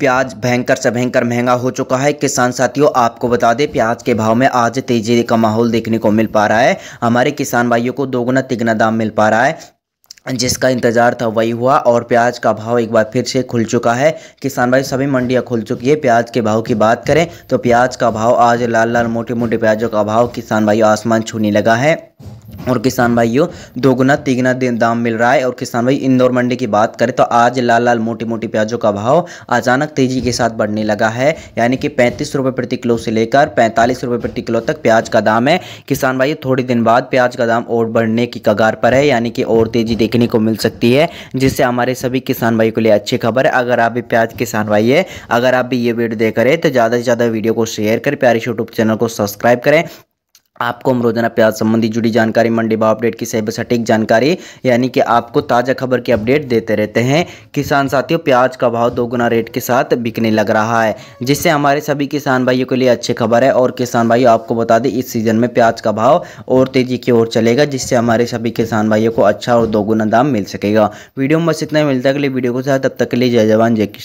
प्याज भयंकर से भयंकर महंगा हो चुका है किसान साथियों आपको बता दें प्याज के भाव में आज तेजी का माहौल देखने को मिल पा रहा है हमारे किसान भाइयों को दोगुना तिगुना दाम मिल पा रहा है जिसका इंतज़ार था वही हुआ और प्याज का भाव एक बार फिर से खुल चुका है किसान भाई सभी मंडियां खुल चुकी है प्याज के भाव की बात करें तो प्याज का भाव आज लाल लाल मोटे मोटे प्याजों का भाव किसान भाई आसमान छूने लगा है और किसान भाइयों दोगुना तिगुना दाम मिल रहा है और किसान भाई इंदौर मंडी की बात करें तो आज लाल लाल मोटी मोटी प्याजों का भाव अचानक तेजी के साथ बढ़ने लगा है यानी कि पैंतीस रुपये प्रति किलो से लेकर पैंतालीस रुपये प्रति किलो तक प्याज का दाम है किसान भाई थोड़े दिन बाद प्याज का दाम और बढ़ने की कगार पर है यानी कि और तेज़ी देखने को मिल सकती है जिससे हमारे सभी किसान भाई को लिए अच्छी खबर है अगर आप भी प्याज किसान भाई है अगर आप भी ये वीडियो देख रहे तो ज़्यादा से ज़्यादा वीडियो को शेयर करें प्यारे यूट्यूब चैनल को सब्सक्राइब करें आपको हम रोजाना प्याज संबंधी जुड़ी जानकारी मंडी भाव अपडेट की सही सटीक जानकारी यानी कि आपको ताज़ा खबर की अपडेट देते रहते हैं किसान साथियों प्याज का भाव दोगुना रेट के साथ बिकने लग रहा है जिससे हमारे सभी किसान भाइयों के लिए अच्छी खबर है और किसान भाइयों आपको बता दें इस सीज़न में प्याज का भाव और तेज़ी की ओर चलेगा जिससे हमारे सभी किसान भाइयों को अच्छा और दोगुना दाम मिल सकेगा वीडियो में बस इतना मिलता है अगले वीडियो के साथ तब तक के लिए जय जवान जय किसान